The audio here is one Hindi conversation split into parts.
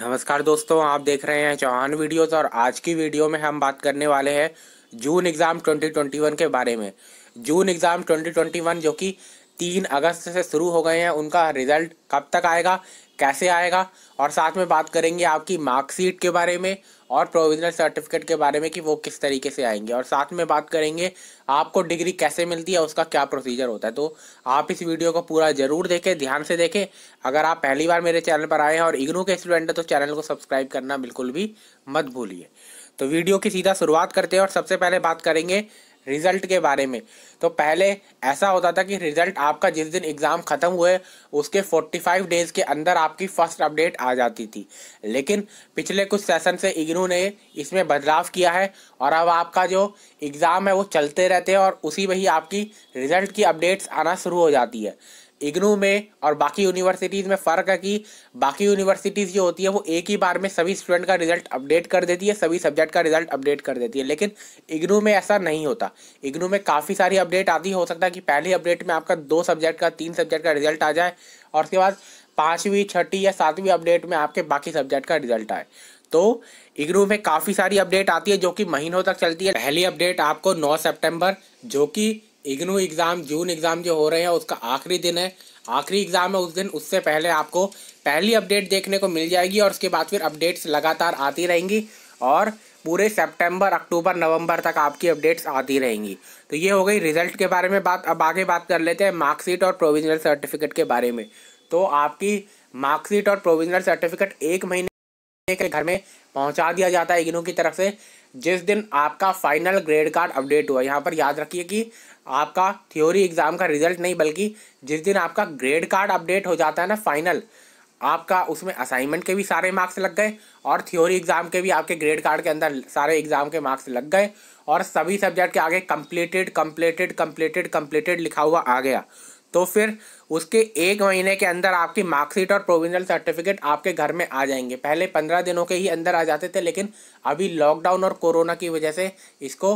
नमस्कार दोस्तों आप देख रहे हैं चौहान वीडियोस और आज की वीडियो में हम बात करने वाले हैं जून एग्ज़ाम 2021 के बारे में जून एग्ज़ाम 2021 जो कि तीन अगस्त से शुरू हो गए हैं उनका रिजल्ट कब तक आएगा कैसे आएगा और साथ में बात करेंगे आपकी मार्कशीट के बारे में और प्रोविजनल सर्टिफिकेट के बारे में कि वो किस तरीके से आएंगे और साथ में बात करेंगे आपको डिग्री कैसे मिलती है उसका क्या प्रोसीजर होता है तो आप इस वीडियो को पूरा जरूर देखें ध्यान से देखें अगर आप पहली बार मेरे चैनल पर आए हैं और इग्नू के स्टूडेंट हैं तो चैनल को सब्सक्राइब करना बिल्कुल भी मत भूलिए तो वीडियो की सीधा शुरुआत करते हैं और सबसे पहले बात करेंगे रिजल्ट के बारे में तो पहले ऐसा होता था कि रिजल्ट आपका जिस दिन एग्ज़ाम ख़त्म हुए उसके 45 डेज़ के अंदर आपकी फ़र्स्ट अपडेट आ जाती थी लेकिन पिछले कुछ सेशन से इग्नू ने इसमें बदलाव किया है और अब आपका जो एग्ज़ाम है वो चलते रहते हैं और उसी में ही आपकी रिज़ल्ट की अपडेट्स आना शुरू हो जाती है इग्नू में और बाकी यूनिवर्सिटीज़ में फ़र्क है कि बाकी यूनिवर्सिटीज़ जो होती है वो एक ही बार में सभी स्टूडेंट का रिजल्ट अपडेट कर देती है सभी सब्जेक्ट का रिजल्ट अपडेट कर देती है लेकिन इग्नू में ऐसा नहीं होता इग्नू में काफ़ी सारी अपडेट आती हो सकता है कि पहली अपडेट में आपका दो सब्जेक्ट का तीन सब्जेक्ट का रिजल्ट आ जाए और उसके बाद पाँचवीं छठी या सातवीं अपडेट में आपके बाकी सब्जेक्ट का रिजल्ट आए तो इग्नू में काफ़ी सारी अपडेट आती है जो कि महीनों तक चलती है पहली अपडेट आपको नौ सेप्टेम्बर जो कि इग्नू एग्ज़ाम जून एग्ज़ाम जो हो रहे हैं उसका आखिरी दिन है आखिरी एग्ज़ाम है उस दिन उससे पहले आपको पहली अपडेट देखने को मिल जाएगी और उसके बाद फिर अपडेट्स लगातार आती रहेंगी और पूरे सितंबर अक्टूबर नवंबर तक आपकी अपडेट्स आती रहेंगी तो ये हो गई रिजल्ट के बारे में बात अब आगे बात कर लेते हैं मार्कशीट और प्रोविजनल सर्टिफिकेट के बारे में तो आपकी मार्कशीट और प्रोविजनल सर्टिफिकेट एक महीने के घर में पहुंचा दिया जाता है इग्नू की तरफ से जिस दिन आपका फाइनल ग्रेड कार्ड अपडेट हुआ यहाँ पर याद रखिए कि आपका थ्योरी एग्ज़ाम का रिजल्ट नहीं बल्कि जिस दिन आपका ग्रेड कार्ड अपडेट हो जाता है ना फाइनल आपका उसमें असाइनमेंट के भी सारे मार्क्स लग गए और थ्योरी एग्ज़ाम के भी आपके ग्रेड कार्ड के अंदर सारे एग्ज़ाम के मार्क्स लग गए और सभी सब्जेक्ट के आगे कंप्लीटेड कंप्लीटेड कंप्लीटेड कंप्लीटेड लिखा हुआ आ गया तो फिर उसके एक महीने के अंदर आपकी मार्कशीट और प्रोविजनल सर्टिफिकेट आपके घर में आ जाएंगे पहले पंद्रह दिनों के ही अंदर आ जाते थे लेकिन अभी लॉकडाउन और कोरोना की वजह से इसको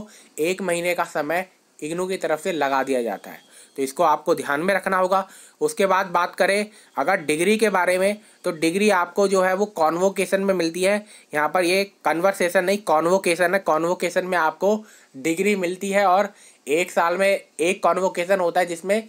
एक महीने का समय इग्नू की तरफ से लगा दिया जाता है तो इसको आपको ध्यान में रखना होगा उसके बाद बात करें अगर डिग्री के बारे में तो डिग्री आपको जो है वो कॉन्वोकेशन में मिलती है यहाँ पर ये कन्वर्सेशन नहीं कॉन्वोकेशन है कॉन्वोकेशन में आपको डिग्री मिलती है और एक साल में एक कॉन्वोकेशन होता है जिसमें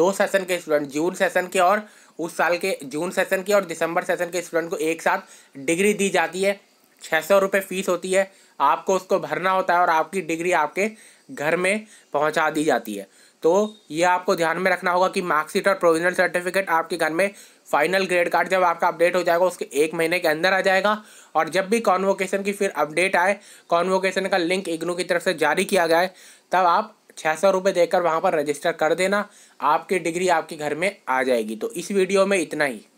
दो सेशन के स्टूडेंट जून सेशन के और उस साल के जून सेशन के और दिसंबर सेशन के स्टूडेंट को एक साथ डिग्री दी जाती है छः सौ रुपये फ़ीस होती है आपको उसको भरना होता है और आपकी डिग्री आपके घर में पहुंचा दी जाती है तो ये आपको ध्यान में रखना होगा कि मार्कशीट और प्रोविजनल सर्टिफिकेट आपके घर में फाइनल ग्रेड कार्ड जब आपका अपडेट हो जाएगा उसके एक महीने के अंदर आ जाएगा और जब भी कॉन्वोकेशन की फिर अपडेट आए कॉन्वोकेशन का लिंक इग्नू की तरफ से जारी किया गया है तब आप छः सौ रुपये देकर वहाँ पर रजिस्टर कर देना आपकी डिग्री आपके घर में आ जाएगी तो इस वीडियो में इतना ही